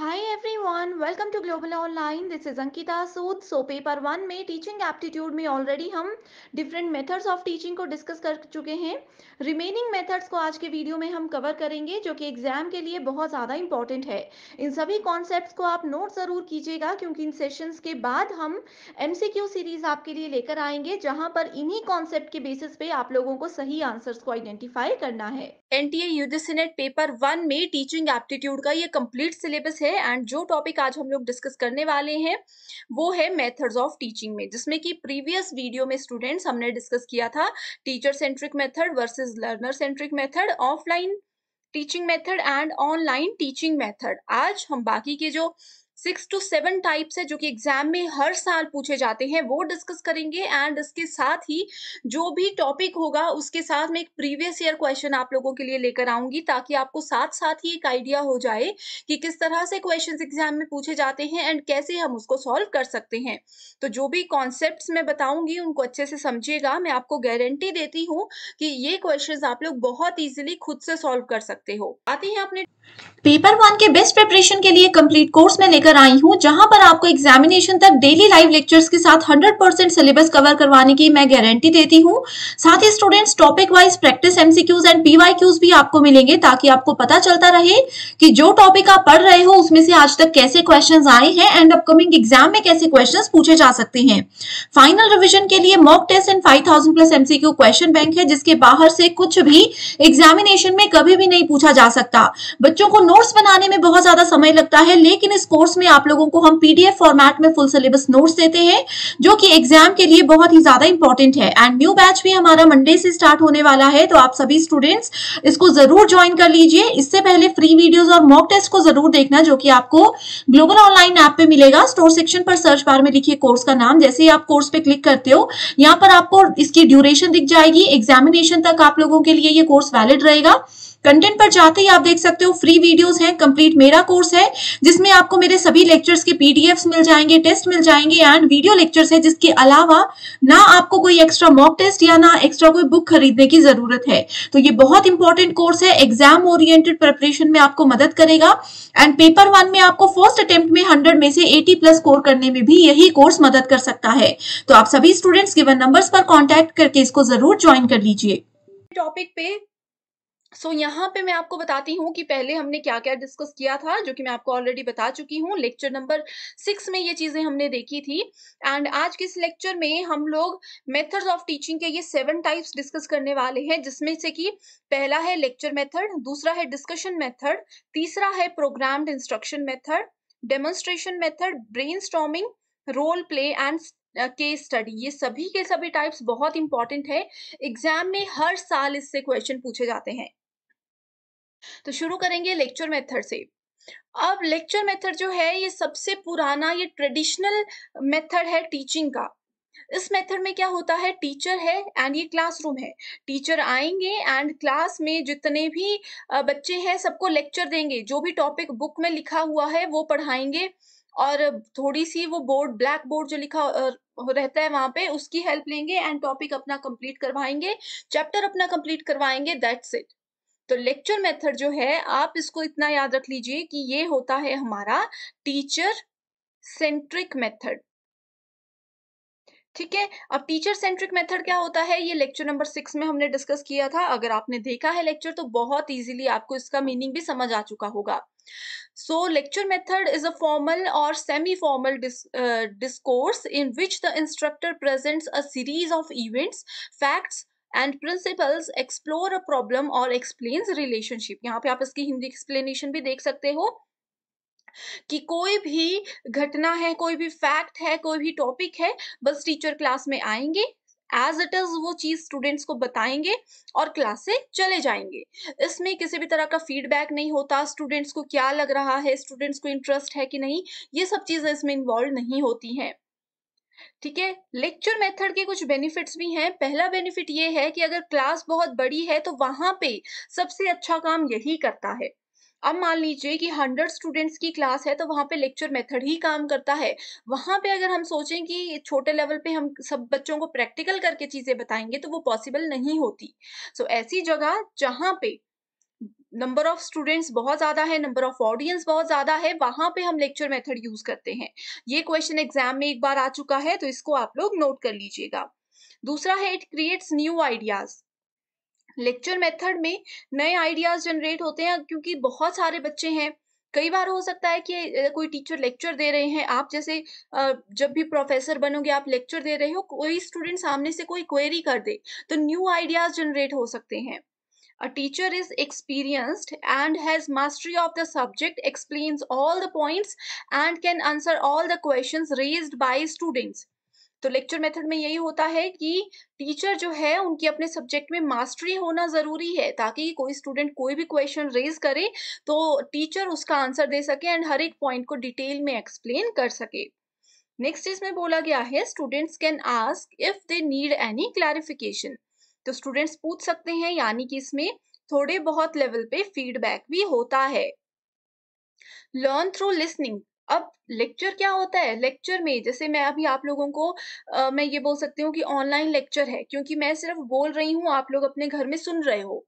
Hi everyone, welcome to Global Online. This is Ankita Sood. So paper one में teaching aptitude में already हम different methods of teaching को discuss कर चुके हैं रिमेनिंग मेथड्स को आज के वीडियो में हम कवर करेंगे जो कि एग्जाम के लिए बहुत ज़्यादा इंपॉर्टेंट है इन सभी कॉन्सेप्ट को आप नोट ज़रूर कीजिएगा क्योंकि इन सेशंस के बाद हम एम सीरीज आपके लिए लेकर आएंगे जहाँ पर इन्हीं कॉन्सेप्ट के बेसिस पे आप लोगों को सही आंसर्स को आइडेंटिफाई करना है N NTA UGC NET paper one में टीचिंग एप्टीट्यूड का ये कम्प्लीट सिलेबस है है एंड जो टॉपिक आज हम लोग डिस्कस करने वाले हैं वो है मेथड्स ऑफ टीचिंग में जिसमें कि प्रीवियस वीडियो में स्टूडेंट्स हमने डिस्कस किया था teacher centric method versus learner centric method offline teaching method and online teaching method आज हम बाकी के जो सिक्स टू सेवन टाइप्स है जो कि एग्जाम में हर साल पूछे जाते हैं वो डिस्कस करेंगे एंड इसके साथ ही जो भी टॉपिक होगा उसके साथ में एक प्रीवियस ईयर क्वेश्चन आप लोगों के लिए लेकर आऊंगी ताकि आपको साथ साथ ही एक आइडिया हो जाए कि किस तरह से क्वेश्चन एग्जाम में पूछे जाते हैं एंड कैसे हम उसको सॉल्व कर सकते हैं तो जो भी कॉन्सेप्ट मैं बताऊंगी उनको अच्छे से समझिएगा मैं आपको गारंटी देती हूँ कि ये क्वेश्चन आप लोग बहुत ईजिली खुद से सॉल्व कर सकते हो आते हैं अपने पेपर वन के बेस्ट प्रिपरेशन के लिए कम्प्लीट कोर्स में लेकर लेकर आई हूँ जहाँ पर आपको एग्जामिनेशन तक डेली लाइव लेक्चर्स के साथ 100% परसेंट सिलेबस कवर करवाने की मैं गारंटी देती हूँ साथ ही students topic wise practice MCQs and PYQs भी आपको मिलेंगे ताकि आपको पता चलता रहे कि जो टॉपिक आप पढ़ रहे हो उसमें से आज तक कैसे क्वेश्चन आए हैं एंड अपकमिंग एग्जाम में कैसे क्वेश्चन पूछे जा सकते हैं फाइनल रिविजन के लिए mock test and five plus MCQ question bank है जिसके बाहर से कुछ भी एग्जामिनेशन में कभी भी नहीं पूछा जा सकता बच्चों को नोट्स बनाने में बहुत ज्यादा समय लगता है लेकिन इस कोर्स में आप लोगों को हम पीडीएफ फॉर्मेट में फुल सिलेबस नोट्स देते हैं जो कि एग्जाम के लिए बहुत ही ज्यादा इंपॉर्टेंट है एंड न्यू बैच भी हमारा मंडे से स्टार्ट होने वाला है तो आप सभी स्टूडेंट्स इसको जरूर ज्वाइन कर लीजिए इससे पहले फ्री वीडियोज और मॉक टेस्ट को जरूर देखना जो की आपको ग्लोबल ऑनलाइन ऐप पे मिलेगा स्टोर सेक्शन पर सर्च बार में लिखिए कोर्स का नाम जैसे ही आप कोर्स पे क्लिक करते हो यहाँ पर आपको इसकी ड्यूरेशन दिख जाएगी एग्जामिनेशन तक आप लोगों के लिए ये कोर्स वैलिड रहेगा कंटेंट पर जाते ही आप देख सकते हो फ्री वीडियोस हैं कंप्लीट मेरा कोर्स है जिसमें आपको मेरे सभी लेक्चर्स के पीडीएफ्स मिल जाएंगे टेस्ट मिल जाएंगे एंड वीडियो लेक्चर्स है जिसके अलावा ना आपको कोई एक्स्ट्रा मॉक टेस्ट या ना एक्स्ट्रा कोई बुक खरीदने की जरूरत है तो ये बहुत इंपॉर्टेंट कोर्स है एग्जाम ओरिएंटेड प्रिपरेशन में आपको मदद करेगा एंड पेपर वन में आपको फर्स्ट अटेम्प्ट में हंड्रेड में से एटी प्लस स्कोर करने में भी यही कोर्स मदद कर सकता है तो आप सभी स्टूडेंट्स गिवन नंबर्स पर कॉन्टैक्ट करके इसको जरूर ज्वाइन कर लीजिए टॉपिक पे सो so, यहाँ पे मैं आपको बताती हूँ कि पहले हमने क्या क्या डिस्कस किया था जो कि मैं आपको ऑलरेडी बता चुकी हूँ लेक्चर नंबर सिक्स में ये चीज़ें हमने देखी थी एंड आज के इस लेक्चर में हम लोग मेथड्स ऑफ टीचिंग के ये सेवन टाइप्स डिस्कस करने वाले हैं जिसमें से कि पहला है लेक्चर मेथड दूसरा है डिस्कशन मेथड तीसरा है programmed instruction method demonstration method brain role play and case study ये सभी के सभी टाइप्स बहुत इंपॉर्टेंट है एग्जाम में हर साल इससे क्वेश्चन पूछे जाते हैं तो शुरू करेंगे लेक्चर मेथड से अब लेक्चर मेथड जो है ये सबसे पुराना ये ट्रेडिशनल मेथड है टीचिंग का इस मेथड में क्या होता है टीचर है एंड ये क्लासरूम है टीचर आएंगे एंड क्लास में जितने भी बच्चे हैं सबको लेक्चर देंगे जो भी टॉपिक बुक में लिखा हुआ है वो पढ़ाएंगे और थोड़ी सी वो बोर्ड ब्लैक बोर्ड जो लिखा रहता है वहां पे उसकी हेल्प लेंगे एंड टॉपिक अपना कंप्लीट करवाएंगे चैप्टर अपना कंप्लीट करवाएंगे दैट्स इट तो लेक्चर मेथड जो है आप इसको इतना याद रख लीजिए कि ये होता है हमारा टीचर सेंट्रिक मेथड ठीक है अब टीचर सेंट्रिक मेथड क्या होता है ये लेक्चर नंबर सिक्स में हमने डिस्कस किया था अगर आपने देखा है लेक्चर तो बहुत इजीली आपको इसका मीनिंग भी समझ आ चुका होगा so lecture method is a formal और semi formal discourse in which the instructor presents a series of events facts and principles explore a problem और एक्सप्लेन रिलेशनशिप यहाँ पे आप इसकी हिंदी एक्सप्लेनेशन भी देख सकते हो कि कोई भी घटना है कोई भी फैक्ट है कोई भी टॉपिक है बस टीचर क्लास में आएंगे एज इट इज वो चीज स्टूडेंट्स को बताएंगे और क्लास से चले जाएंगे इसमें किसी भी तरह का फीडबैक नहीं होता स्टूडेंट्स को क्या लग रहा है स्टूडेंट्स को इंटरेस्ट है कि नहीं ये सब चीजें इसमें इन्वॉल्व नहीं होती हैं ठीक है लेक्चर मेथड के कुछ बेनिफिट्स भी हैं पहला बेनिफिट ये है कि अगर क्लास बहुत बड़ी है तो वहां पे सबसे अच्छा काम यही करता है अब मान लीजिए कि हंड्रेड स्टूडेंट्स की क्लास है तो वहां पे लेक्चर मेथड ही काम करता है वहां पे अगर हम सोचें कि छोटे लेवल पे हम सब बच्चों को प्रैक्टिकल करके चीज़ें बताएंगे तो वो पॉसिबल नहीं होती सो so, ऐसी जगह जहाँ पे नंबर ऑफ स्टूडेंट्स बहुत ज़्यादा है नंबर ऑफ ऑडियंस बहुत ज़्यादा है वहां पे हम लेक्चर मेथड यूज़ करते हैं ये क्वेश्चन एग्जाम में एक बार आ चुका है तो इसको आप लोग नोट कर लीजिएगा दूसरा है it creates new ideas lecture method में नए आइडियाज़ जनरेट होते हैं क्योंकि बहुत सारे बच्चे हैं कई बार हो सकता है कि कोई टीचर लेक्चर दे रहे हैं आप जैसे जब भी प्रोफेसर बनोगे आप लेक्चर दे रहे हो कोई स्टूडेंट सामने से कोई क्वेरी कर दे तो न्यू आइडियाज जनरेट हो सकते हैं A teacher is experienced and has mastery of the subject, explains all the points and can answer all the questions raised by students. तो लेक्चर मेथड में यही होता है कि टीचर जो है उनकी अपने सब्जेक्ट में मास्टरी होना ज़रूरी है ताकि कोई स्टूडेंट कोई भी क्वेश्चन रेज करे तो टीचर उसका आंसर दे सके एंड हर एक पॉइंट को डिटेल में एक्सप्लेन कर सके नेक्स्ट इसमें बोला गया है students can ask if they need any clarification तो स्टूडेंट्स पूछ सकते हैं यानी कि इसमें थोड़े बहुत लेवल पे फीडबैक भी होता है लर्न थ्रू लिसनिंग अब लेक्चर क्या होता है लेक्चर में जैसे मैं अभी आप लोगों को आ, मैं ये बोल सकती हूँ कि ऑनलाइन लेक्चर है क्योंकि मैं सिर्फ बोल रही हूँ आप लोग अपने घर में सुन रहे हो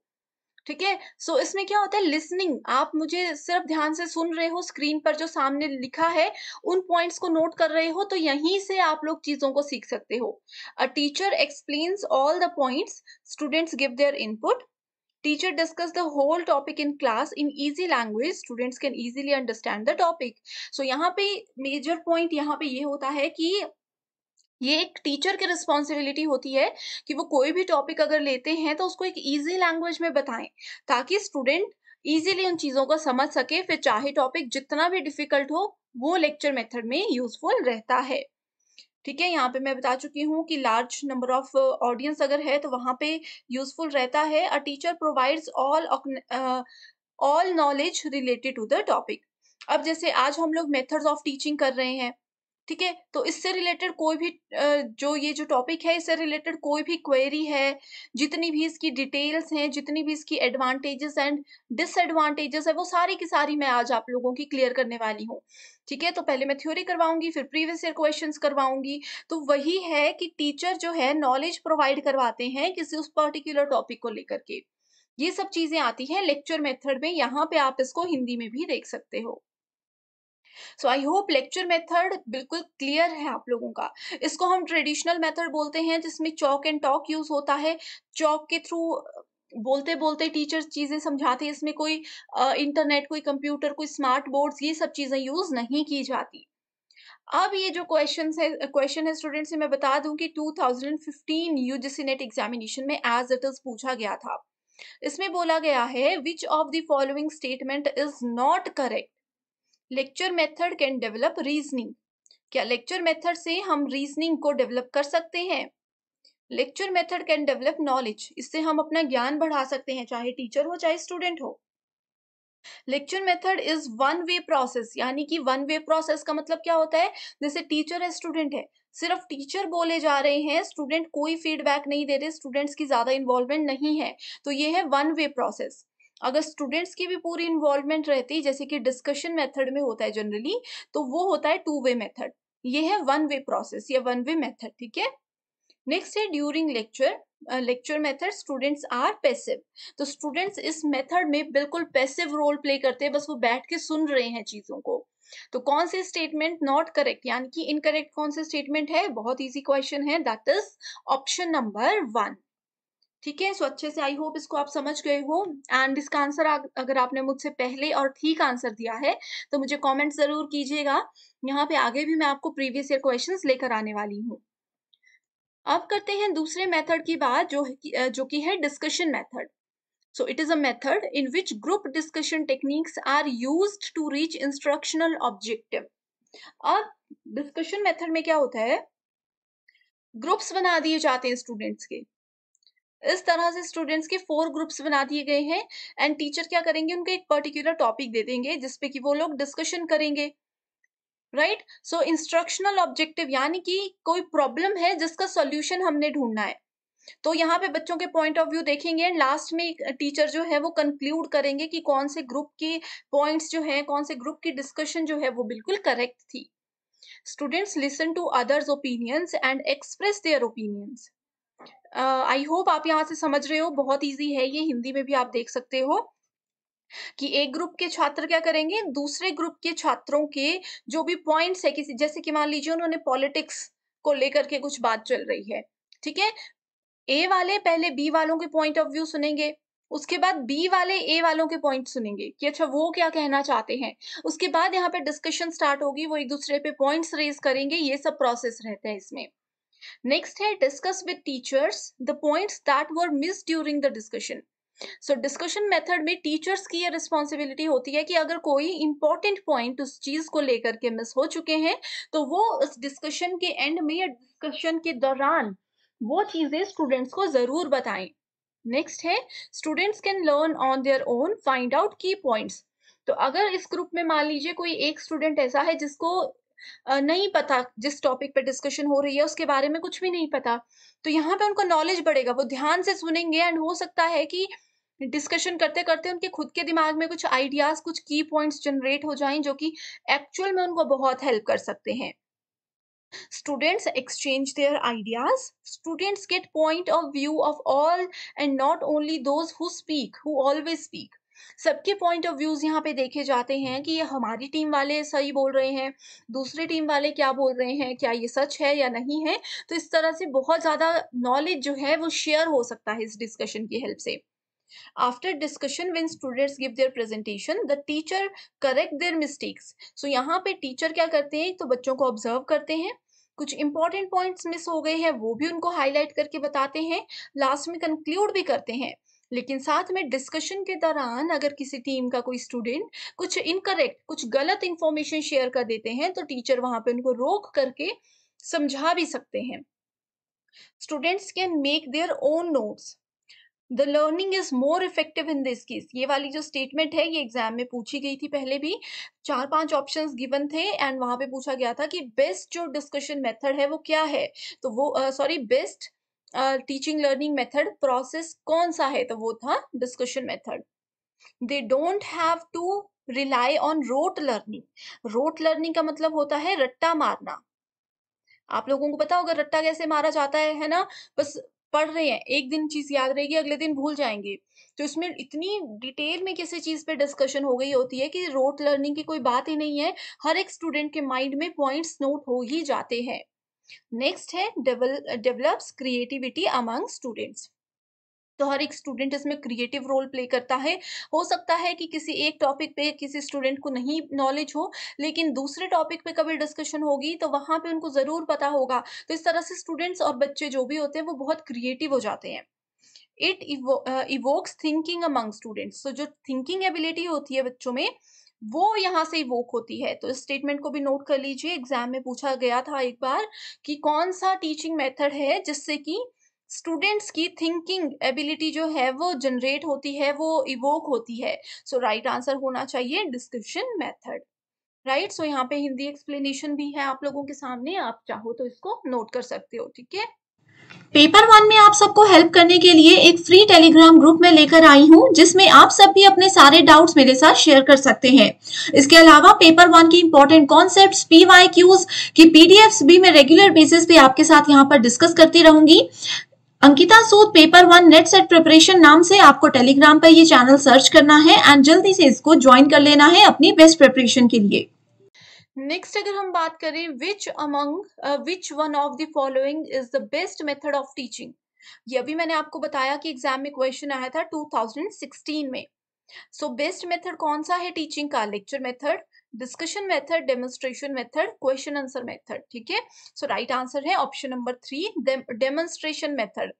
ठीक है सो इसमें क्या होता है लिसनिंग आप मुझे सिर्फ ध्यान से सुन रहे हो स्क्रीन पर जो सामने लिखा है उन पॉइंट्स को नोट कर रहे हो तो यहीं से आप लोग चीजों को सीख सकते हो a teacher explains all the points students give their input teacher discuss the whole topic in class in easy language students can easily understand the topic so यहाँ पे मेजर पॉइंट यहाँ पे ये यह होता है कि ये एक टीचर की रिस्पॉन्सिबिलिटी होती है कि वो कोई भी टॉपिक अगर लेते हैं तो उसको एक ईजी लैंग्वेज में बताएं ताकि स्टूडेंट ईजिली उन चीज़ों को समझ सके फिर चाहे टॉपिक जितना भी डिफिकल्ट हो वो लेक्चर मेथड में यूजफुल रहता है ठीक है यहाँ पे मैं बता चुकी हूँ कि लार्ज नंबर ऑफ ऑडियंस अगर है तो वहां पे यूजफुल रहता है a teacher provides all all knowledge related to the topic अब जैसे आज हम लोग मेथड्स ऑफ टीचिंग कर रहे हैं ठीक है तो इससे रिलेटेड कोई भी जो ये जो टॉपिक है इससे रिलेटेड कोई भी क्वेरी है जितनी भी इसकी डिटेल्स हैं जितनी भी इसकी एडवांटेजेस एंड डिसएडवांटेजेस है वो सारी की सारी मैं आज आप लोगों की क्लियर करने वाली हूँ ठीक है तो पहले मैं थ्योरी करवाऊंगी फिर प्रीवियस ईयर क्वेश्चंस करवाऊंगी तो वही है कि टीचर जो है नॉलेज प्रोवाइड करवाते हैं किसी उस पर्टिकुलर टॉपिक को लेकर के ये सब चीजें आती हैं लेक्चर मेथड में यहाँ पे आप इसको हिंदी में भी देख सकते हो so I hope lecture method बिल्कुल क्लियर है आप लोगों का इसको हम ट्रेडिशनल मेथड बोलते हैं जिसमें चौक एंड टॉक यूज होता है चौक के थ्रू बोलते बोलते टीचर चीज़ें समझाते हैं इसमें कोई इंटरनेट कोई कंप्यूटर कोई स्मार्ट बोर्ड्स ये सब चीज़ें यूज़ नहीं की जाती अब ये जो क्वेश्चन है क्वेश्चन है स्टूडेंट से मैं बता दूं कि 2015 यूजीसी नेट एग्जामिनेशन में एज इट इज पूछा गया था इसमें बोला गया है which of the following statement is not correct lecture method can develop reasoning क्या लेक्चर मेथड से हम रीजनिंग को डेवलप कर सकते हैं lecture method can develop knowledge इससे हम अपना ज्ञान बढ़ा सकते हैं चाहे टीचर हो चाहे स्टूडेंट हो lecture method is one way process यानी कि वन वे प्रोसेस का मतलब क्या होता है जैसे टीचर है स्टूडेंट है सिर्फ टीचर बोले जा रहे हैं स्टूडेंट कोई फीडबैक नहीं दे रहे स्टूडेंट्स की ज्यादा इन्वॉल्वमेंट नहीं है तो ये है वन वे प्रोसेस अगर स्टूडेंट्स की भी पूरी इन्वॉल्वमेंट रहती है जैसे कि डिस्कशन मेथड में होता है जनरली तो वो होता है टू वे मेथड ये है वन वे प्रोसेस या वन वे मेथड ठीक है नेक्स्ट है during lecture lecture method students are passive तो स्टूडेंट्स इस मेथड में बिल्कुल पैसिव रोल प्ले करते हैं बस वो बैठ के सुन रहे हैं चीजों को तो कौन से स्टेटमेंट नॉट करेक्ट यानी कि इनकरेक्ट कौन से स्टेटमेंट है बहुत इजी क्वेश्चन है that is option number one ठीक है सो अच्छे से आई होप इसको आप समझ गए हो एंड इसका आंसर अगर आपने मुझसे पहले और ठीक आंसर दिया है तो मुझे कमेंट जरूर कीजिएगा यहाँ पे आगे भी मैं आपको प्रीवियस ईयर क्वेश्चंस लेकर आने वाली हूँ अब करते हैं दूसरे मेथड की बात जो जो कि है discussion method so it is a method in which group discussion techniques are use to reach instructional objective अब डिस्कशन मेथड में क्या होता है ग्रुप्स बना दिए जाते हैं स्टूडेंट्स के इस तरह से स्टूडेंट्स के फोर ग्रुप्स बना दिए गए हैं एंड टीचर क्या करेंगे उनको एक पर्टिकुलर टॉपिक दे देंगे जिसपे कि वो लोग डिस्कशन करेंगे राइट सो इंस्ट्रक्शनल ऑब्जेक्टिव यानी कि कोई प्रॉब्लम है जिसका सॉल्यूशन हमने ढूंढना है तो यहाँ पे बच्चों के पॉइंट ऑफ व्यू देखेंगे एंड लास्ट में टीचर जो है वो कंक्लूड करेंगे कि कौन से ग्रुप के पॉइंट्स जो हैं कौन से ग्रुप की डिस्कशन जो है वो बिल्कुल करेक्ट थी students listen to others opinions and express their opinions I hope आप यहाँ से समझ रहे हो बहुत ईजी है ये हिंदी में भी आप देख सकते हो कि एक ग्रुप के छात्र क्या करेंगे दूसरे ग्रुप के छात्रों के जो भी पॉइंट्स है किसी जैसे कि मान लीजिए उन्होंने पॉलिटिक्स को लेकर के कुछ बात चल रही है ठीक है ए वाले पहले बी वालों के पॉइंट ऑफ व्यू सुनेंगे उसके बाद बी वाले ए वालों के पॉइंट सुनेंगे कि अच्छा वो क्या कहना चाहते हैं उसके बाद यहाँ पे डिस्कशन स्टार्ट होगी वो एक दूसरे पे पॉइंट्स रेज करेंगे ये सब प्रोसेस रहता है इसमें नेक्स्ट है discuss with teachers the points that were miss during the discussion so discussion method में टीचर्स की ये रिस्पॉन्सिबिलिटी होती है कि अगर कोई इंपॉर्टेंट पॉइंट उस चीज को लेकर के मिस हो चुके हैं तो वो उस डिस्कशन के एंड में या डिस्कशन के दौरान वो चीजें स्टूडेंट्स को जरूर बताएं नेक्स्ट है students can learn on their own find out key points तो अगर इस ग्रुप में मान लीजिए कोई एक स्टूडेंट ऐसा है जिसको नहीं पता जिस टॉपिक पे डिस्कशन हो रही है उसके बारे में कुछ भी नहीं पता तो यहाँ पे उनको नॉलेज बढ़ेगा वो ध्यान से सुनेंगे एंड हो सकता है कि डिस्कशन करते करते उनके खुद के दिमाग में कुछ आइडियाज कुछ की पॉइंट्स जनरेट हो जाएं जो कि एक्चुअल में उनको बहुत हेल्प कर सकते हैं students exchange their ideas students get point of view of all and not only those who speak who always speak सबके पॉइंट ऑफ व्यूज़ यहाँ पे देखे जाते हैं कि ये हमारी टीम वाले सही बोल रहे हैं दूसरी टीम वाले क्या बोल रहे हैं क्या ये सच है या नहीं है तो इस तरह से बहुत ज़्यादा नॉलेज जो है वो शेयर हो सकता है इस डिस्कशन की हेल्प से after discussion when students give their presentation the teacher correct their mistakes so यहाँ पे teacher क्या करते हैं तो बच्चों को observe करते हैं कुछ इंपॉर्टेंट points मिस हो गए हैं वो भी उनको हाईलाइट करके बताते हैं लास्ट में कंक्लूड भी करते हैं लेकिन साथ में डिस्कशन के दौरान अगर किसी टीम का कोई स्टूडेंट कुछ इनकरेक्ट कुछ गलत इंफॉर्मेशन शेयर कर देते हैं तो टीचर वहां पे उनको रोक करके समझा भी सकते हैं students can make their own notes the learning is more effective in this case ये वाली जो स्टेटमेंट है ये एग्जाम में पूछी गई थी पहले भी चार पांच ऑप्शन गिवन थे एंड वहां पे पूछा गया था कि बेस्ट जो डिस्कशन मेथड है वो क्या है तो वो sorry uh, best teaching learning method process कौन सा है तो वो था discussion method they don't have to rely on rote learning rote learning का मतलब होता है रट्टा मारना आप लोगों को पता होगा रट्टा कैसे मारा जाता है है ना बस पढ़ रहे हैं एक दिन चीज याद रहेगी अगले दिन भूल जाएंगे तो इसमें इतनी डिटेल में किसी चीज पे डिस्कशन हो गई होती है कि रोट लर्निंग की कोई बात ही नहीं है हर एक स्टूडेंट के माइंड में पॉइंट्स नोट हो ही जाते हैं नेक्स्ट है डेवलप्स क्रिएटिविटी अमंग स्टूडेंट्स तो हर एक स्टूडेंट इसमें क्रिएटिव रोल प्ले करता है हो सकता है कि किसी एक टॉपिक पे किसी स्टूडेंट को नहीं नॉलेज हो लेकिन दूसरे टॉपिक पे कभी डिस्कशन होगी तो वहाँ पे उनको ज़रूर पता होगा तो इस तरह से स्टूडेंट्स और बच्चे जो भी होते हैं वो बहुत क्रिएटिव हो जाते हैं it evokes thinking among students तो जो थिंकिंग एबिलिटी होती है बच्चों में वो यहाँ से इवोक होती है तो इस स्टेटमेंट को भी नोट कर लीजिए एग्जाम में पूछा गया था एक बार कि कौन सा टीचिंग मेथड है जिससे कि स्टूडेंट्स की थिंकिंग एबिलिटी जो है वो जनरेट होती है वो इवोक होती है सो राइट आंसर होना चाहिए डिस्क्रिप्शन मेथड राइट सो यहाँ पे हिंदी एक्सप्लेनेशन भी है आप लोगों के सामने आप चाहो तो इसको नोट कर सकते हो ठीक है पेपर वन में आप सबको हेल्प करने के लिए एक फ्री टेलीग्राम ग्रुप में लेकर आई हूँ जिसमें आप सब भी अपने सारे डाउट्स मेरे साथ शेयर कर सकते हैं इसके अलावा पेपर वन की important concept P Y Qs की पीडीएफ भी मैं रेगुलर बेसिस पे आपके साथ यहाँ पर डिस्कस करती रहूंगी Ankita Sood paper one NET SET preparation नाम से आपको टेलीग्राम पर ये चैनल सर्च करना है एंड जल्दी से इसको ज्वाइन कर लेना है अपनी बेस्ट प्रिपरेशन के लिए नेक्स्ट अगर हम बात करें which among which one of the following is the best method of teaching ये अभी मैंने आपको बताया कि एग्जाम में क्वेश्चन आया था 2016 में सो बेस्ट मेथड कौन सा है टीचिंग का lecture method discussion method demonstration method question answer method ठीक है सो राइट आंसर है option number three demonstration method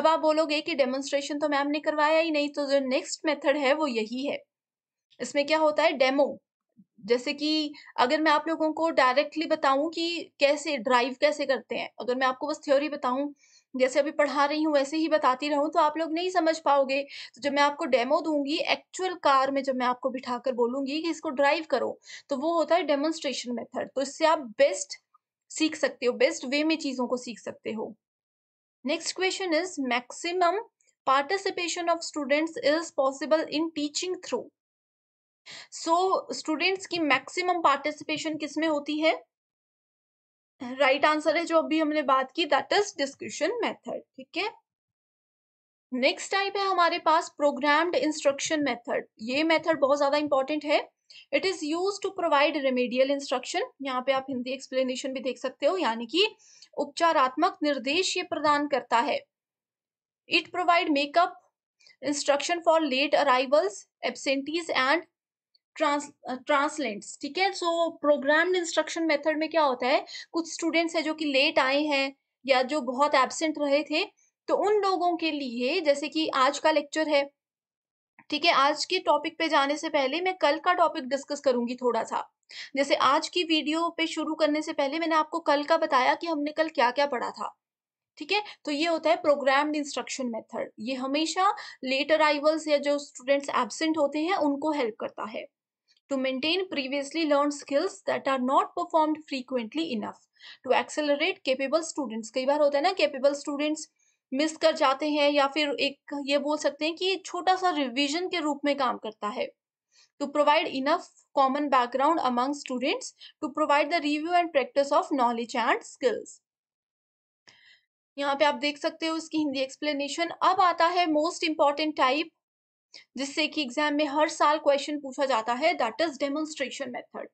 अब आप बोलोगे कि डेमोन्स्ट्रेशन तो मैम ने करवाया ही नहीं तो जो नेक्स्ट मेथड है वो यही है इसमें क्या होता है डेमो जैसे कि अगर मैं आप लोगों को डायरेक्टली बताऊं कि कैसे ड्राइव कैसे करते हैं अगर मैं आपको बस थ्योरी बताऊं जैसे अभी पढ़ा रही हूँ वैसे ही बताती रहूँ तो आप लोग नहीं समझ पाओगे तो जब मैं आपको डेमो दूंगी एक्चुअल कार में जब मैं आपको बिठा कर बोलूंगी कि इसको ड्राइव करो तो वो होता है डेमोन्स्ट्रेशन मेथड तो इससे आप बेस्ट सीख सकते हो बेस्ट वे में चीज़ों को सीख सकते हो next question is maximum participation of students is possible in teaching through so so, students की मैक्सिमम पार्टिसिपेशन किसमें होती है राइट right आंसर है जो अभी हमने बात की दैट इज डिस्कशन मेथड ठीक है नेक्स्ट टाइप है हमारे पास प्रोग्राम्ड इंस्ट्रक्शन मेथड ये मेथड बहुत ज्यादा इंपॉर्टेंट है it is use to provide remedial instruction यहाँ पे आप हिंदी एक्सप्लेनेशन भी देख सकते हो यानी कि उपचारात्मक निर्देश ये प्रदान करता है it provide makeup instruction for late arrivals absentees and trans transients ठीक है सो प्रोग्राम इंस्ट्रक्शन मेथड में क्या होता है कुछ स्टूडेंट्स हैं जो कि लेट आए हैं या जो बहुत एबसेंट रहे थे तो उन लोगों के लिए जैसे कि आज का लेक्चर है ठीक है आज के टॉपिक पे जाने से पहले मैं कल का टॉपिक डिस्कस करूंगी थोड़ा सा जैसे आज की वीडियो पे शुरू करने से पहले मैंने आपको कल का बताया कि हमने कल क्या क्या पढ़ा था ठीक है तो ये होता है प्रोग्राम्ड इंस्ट्रक्शन मेथड ये हमेशा लेट अराइवल्स या जो स्टूडेंट्स एबसेंट होते हैं उनको हेल्प करता है to maintain previously learned skills that are not performed frequently enough to accelerate capable students कई बार होता है ना capable students मिस कर जाते हैं या फिर एक ये बोल सकते हैं कि एक छोटा सा रिवीजन के रूप में काम करता है to provide enough common background among students to provide the review and practice of knowledge and skills यहाँ पे आप देख सकते हो इसकी हिंदी एक्सप्लेनेशन अब आता है मोस्ट इंपॉर्टेंट टाइप जिससे कि एग्जाम में हर साल क्वेश्चन पूछा जाता है दैट इज डेमोन्स्ट्रेशन मेथड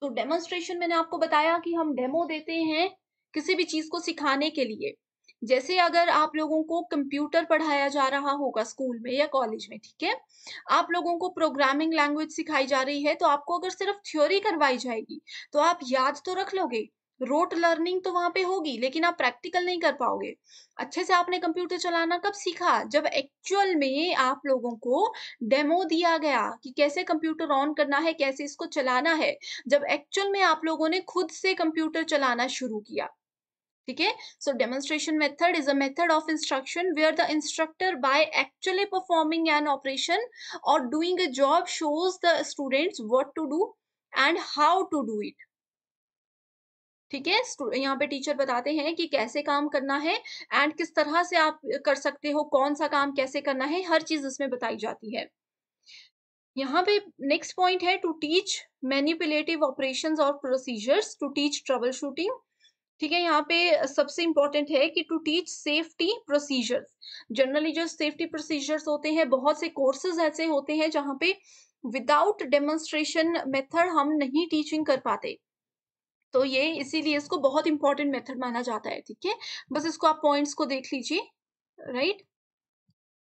तो डेमोन्स्ट्रेशन मैंने आपको बताया कि हम डेमो देते हैं किसी भी चीज को सिखाने के लिए जैसे अगर आप लोगों को कंप्यूटर पढ़ाया जा रहा होगा स्कूल में या कॉलेज में ठीक है आप लोगों को प्रोग्रामिंग लैंग्वेज सिखाई जा रही है तो आपको अगर सिर्फ थ्योरी करवाई जाएगी तो आप याद तो रख लोगे रोट लर्निंग तो वहां पे होगी लेकिन आप प्रैक्टिकल नहीं कर पाओगे अच्छे से आपने कंप्यूटर चलाना कब सीखा जब एक्चुअल में आप लोगों को डेमो दिया गया कि कैसे कंप्यूटर ऑन करना है कैसे इसको चलाना है जब एक्चुअल में आप लोगों ने खुद से कंप्यूटर चलाना शुरू किया ठीक है so demonstration method is a method of instruction where the instructor by actually performing an operation और doing a job shows the students what to do and how to do it ठीक है यहाँ पे टीचर बताते हैं कि कैसे काम करना है एंड किस तरह से आप कर सकते हो कौन सा काम कैसे करना है हर चीज इसमें बताई जाती है यहाँ पे नेक्स्ट पॉइंट है टू टीच मैनिपुलेटिव ऑपरेशन और procedures to teach troubleshooting ठीक है यहाँ पे सबसे इम्पोर्टेंट है कि to teach safety procedures generally जो सेफ्टी प्रोसीजर्स होते हैं बहुत से कोर्सेज ऐसे होते हैं जहाँ पे विदाउट डेमोन्स्ट्रेशन मेथड हम नहीं टीचिंग कर पाते तो ये इसीलिए इसको बहुत इंपॉर्टेंट मेथड माना जाता है ठीक है बस इसको आप पॉइंट्स को देख लीजिए राइट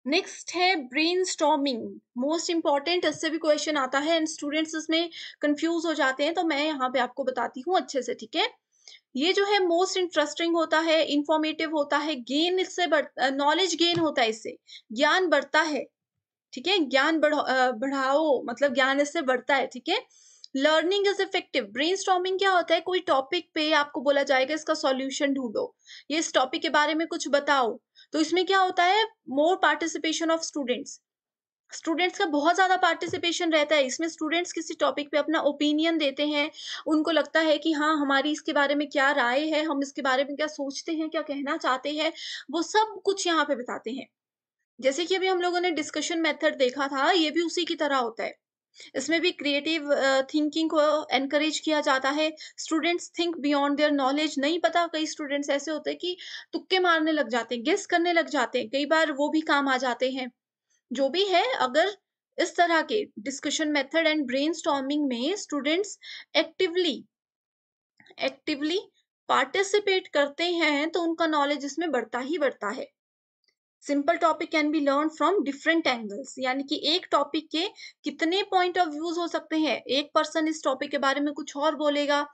नेक्स्ट है ब्रेन स्टॉमिंग मोस्ट इंपॉर्टेंट इससे भी क्वेश्चन आता है एंड स्टूडेंट्स इसमें कंफ्यूज हो जाते हैं तो मैं यहाँ पे आपको बताती हूँ अच्छे से ठीक है ये जो है मोस्ट इंटरेस्टिंग होता है इंफॉर्मेटिव होता है गेन इससे नॉलेज गेन होता है इससे ज्ञान बढ़ता है ठीक है ज्ञान बढ़ाओ मतलब ज्ञान इससे बढ़ता है ठीक है लर्निंग इज इफेक्टिव ब्रेन क्या होता है कोई टॉपिक पे आपको बोला जाएगा इसका सॉल्यूशन ढूंढो ये इस टॉपिक के बारे में कुछ बताओ तो इसमें क्या होता है more participation of students students का बहुत ज़्यादा पार्टिसिपेशन रहता है इसमें स्टूडेंट्स किसी टॉपिक पे अपना ओपिनियन देते हैं उनको लगता है कि हाँ हमारी इसके बारे में क्या राय है हम इसके बारे में क्या सोचते हैं क्या कहना चाहते हैं वो सब कुछ यहाँ पे बताते हैं जैसे कि अभी हम लोगों ने डिस्कशन मेथड देखा था ये भी उसी की तरह होता है इसमें भी क्रिएटिव थिंकिंग को एनकरेज किया जाता है students think beyond their knowledge नहीं पता कई स्टूडेंट्स ऐसे होते हैं कि तुक्के मारने लग जाते हैं गेस करने लग जाते हैं कई बार वो भी काम आ जाते हैं जो भी है अगर इस तरह के डिस्कशन मेथड एंड ब्रेन में स्टूडेंट्स एक्टिवली एक्टिवली पार्टिसिपेट करते हैं तो उनका नॉलेज इसमें बढ़ता ही बढ़ता है simple topic can be learn from different angles यानी कि एक टॉपिक के कितने पॉइंट ऑफ व्यूज हो सकते हैं एक पर्सन इस टॉपिक के बारे में कुछ और बोलेगा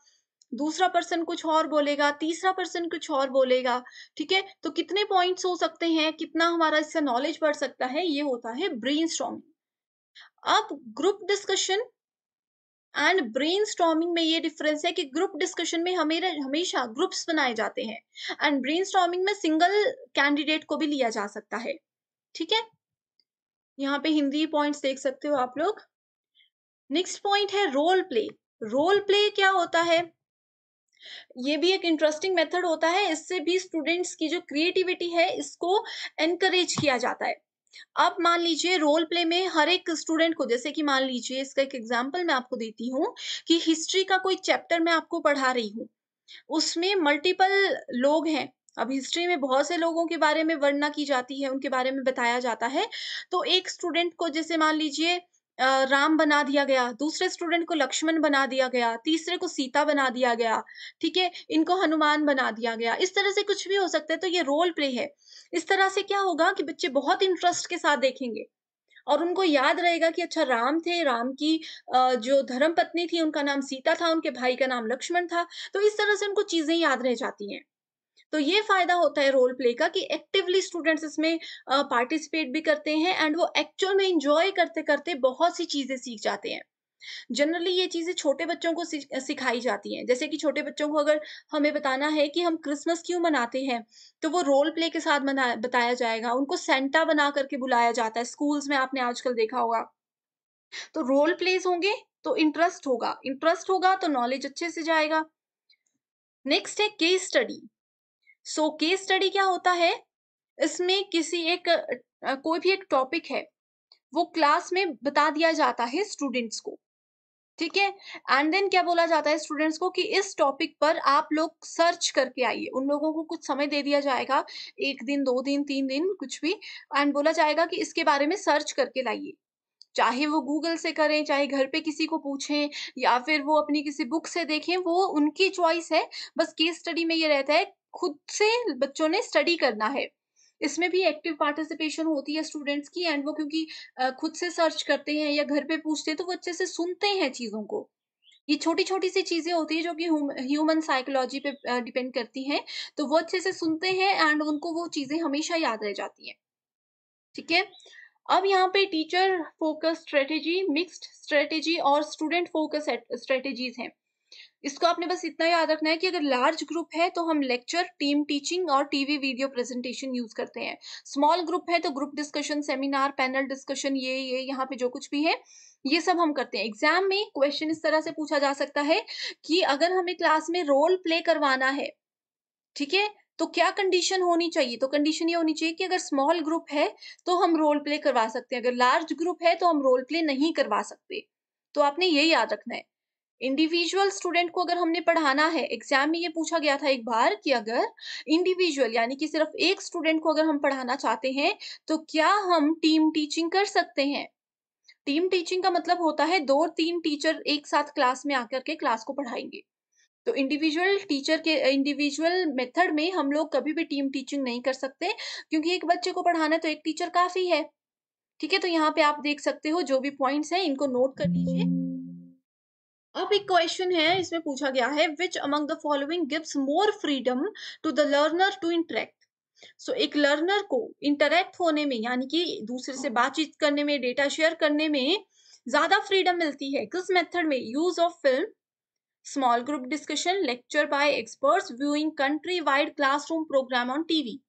दूसरा पर्सन कुछ और बोलेगा तीसरा पर्सन कुछ और बोलेगा ठीक है तो कितने पॉइंट्स हो सकते हैं कितना हमारा इससे नॉलेज बढ़ सकता है ये होता है ब्रेन अब ग्रुप डिस्कशन एंड ब्रेन में ये डिफरेंस है कि ग्रुप डिस्कशन में हमें हमेशा ग्रुप्स बनाए जाते हैं एंड ब्रेन में सिंगल कैंडिडेट को भी लिया जा सकता है ठीक है यहाँ पे हिंदी पॉइंट्स देख सकते हो आप लोग नेक्स्ट पॉइंट है रोल प्ले रोल प्ले क्या होता है ये भी एक इंटरेस्टिंग मेथड होता है इससे भी स्टूडेंट्स की जो क्रिएटिविटी है इसको एनकरेज किया जाता है अब मान लीजिए रोल प्ले में हर एक स्टूडेंट को जैसे कि मान लीजिए इसका एक एग्जाम्पल मैं आपको देती हूँ कि हिस्ट्री का कोई चैप्टर मैं आपको पढ़ा रही हूँ उसमें मल्टीपल लोग हैं अब हिस्ट्री में बहुत से लोगों के बारे में वर्णना की जाती है उनके बारे में बताया जाता है तो एक स्टूडेंट को जैसे मान लीजिए राम बना दिया गया दूसरे स्टूडेंट को लक्ष्मण बना दिया गया तीसरे को सीता बना दिया गया ठीक है इनको हनुमान बना दिया गया इस तरह से कुछ भी हो सकता है तो ये रोल प्ले है इस तरह से क्या होगा कि बच्चे बहुत इंटरेस्ट के साथ देखेंगे और उनको याद रहेगा कि अच्छा राम थे राम की जो धर्म पत्नी थी उनका नाम सीता था उनके भाई का नाम लक्ष्मण था तो इस तरह से उनको चीजें याद रह जाती हैं तो ये फायदा होता है रोल प्ले का कि एक्टिवली स्टूडेंट्स इसमें पार्टिसिपेट भी करते हैं एंड वो एक्चुअल में इंजॉय करते करते बहुत सी चीज़ें सीख जाते हैं जनरली ये चीज़ें छोटे बच्चों को सिखाई जाती हैं जैसे कि छोटे बच्चों को अगर हमें बताना है कि हम क्रिसमस क्यों मनाते हैं तो वो रोल प्ले के साथ बताया जाएगा उनको सेंटा बना करके बुलाया जाता है स्कूल्स में आपने आजकल देखा होगा तो रोल प्लेस होंगे तो इंटरेस्ट होगा इंटरेस्ट होगा तो नॉलेज अच्छे से जाएगा नेक्स्ट है case study so case study क्या होता है इसमें किसी एक कोई भी एक टॉपिक है वो क्लास में बता दिया जाता है स्टूडेंट्स को ठीक है एंड देन क्या बोला जाता है स्टूडेंट्स को कि इस टॉपिक पर आप लोग सर्च करके आइए उन लोगों को कुछ समय दे दिया जाएगा एक दिन दो दिन तीन दिन कुछ भी एंड बोला जाएगा कि इसके बारे में सर्च करके लाइए चाहे वो गूगल से करें चाहे घर पे किसी को पूछें या फिर वो अपनी किसी बुक से देखें वो उनकी चॉइस है बस केस स्टडी में ये रहता है खुद से बच्चों ने स्टडी करना है इसमें भी एक्टिव पार्टिसिपेशन होती है स्टूडेंट्स की एंड वो क्योंकि खुद से सर्च करते हैं या घर पे पूछते हैं तो वो अच्छे से सुनते हैं चीज़ों को ये छोटी छोटी सी चीज़ें होती है जो कि ह्यूमन साइकोलॉजी पे डिपेंड करती हैं तो वो अच्छे से सुनते हैं एंड उनको वो चीज़ें हमेशा याद रह जाती हैं ठीक है अब यहाँ पे teacher focus strategy mixed strategy और स्टूडेंट फोकस स्ट्रेटेजीज हैं इसको आपने बस इतना याद रखना है कि अगर लार्ज ग्रुप है तो हम लेक्चर टीम टीचिंग और टीवी वीडियो प्रेजेंटेशन यूज करते हैं स्मॉल ग्रुप है तो group discussion seminar panel discussion ये ये यहाँ पे जो कुछ भी है ये सब हम करते हैं एग्जाम में क्वेश्चन इस तरह से पूछा जा सकता है कि अगर हमें क्लास में रोल प्ले करवाना है ठीक है तो क्या कंडीशन होनी चाहिए तो कंडीशन ये होनी चाहिए कि अगर स्मॉल ग्रुप है तो हम रोल प्ले करवा सकते हैं अगर लार्ज ग्रुप है तो हम रोल प्ले नहीं करवा सकते तो आपने ये याद रखना है इंडिविजुअल स्टूडेंट को अगर हमने पढ़ाना है एग्जाम में ये पूछा गया था एक बार कि अगर इंडिविजुअल यानी कि सिर्फ एक स्टूडेंट को अगर हम पढ़ाना चाहते हैं तो क्या हम टीम टीचिंग कर सकते हैं टीम टीचिंग का मतलब होता है दो तीन टीचर एक साथ क्लास में आकर के क्लास को पढ़ाएंगे तो इंडिविजुअल टीचर के इंडिविजुअल मेथड में हम लोग कभी भी टीम टीचिंग नहीं कर सकते क्योंकि एक बच्चे को पढ़ाना तो एक टीचर काफी है ठीक है तो यहाँ पे आप देख सकते हो जो भी पॉइंट्स हैं इनको नोट कर लीजिए अब एक क्वेश्चन है इसमें पूछा गया है which among the following gives more freedom to the learner to interact so एक लर्नर को इंटरेक्ट होने में यानी कि दूसरे से बातचीत करने में डेटा शेयर करने में ज्यादा फ्रीडम मिलती है किस मेथड में use of film small group discussion lecture by experts viewing country wide classroom program on TV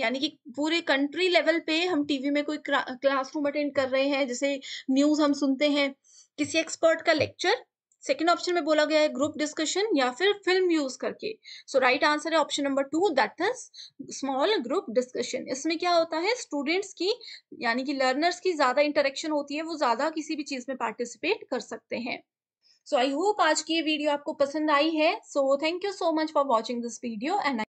यानी कि पूरे कंट्री लेवल पे हम टीवी में कोई क्लासरूम अटेंड कर रहे हैं जैसे न्यूज हम सुनते हैं किसी एक्सपर्ट का लेक्चर सेकेंड ऑप्शन में बोला गया है ग्रुप डिस्कशन या फिर फिल्म यूज करके सो राइट आंसर है option number two that is small group discussion इसमें क्या होता है स्टूडेंट्स की यानी कि लर्नर्स की ज्यादा इंटरेक्शन होती है वो ज्यादा किसी भी चीज में पार्टिसिपेट कर सकते हैं सो आई होप आज की ये वीडियो आपको पसंद आई है so thank you so much for watching this video and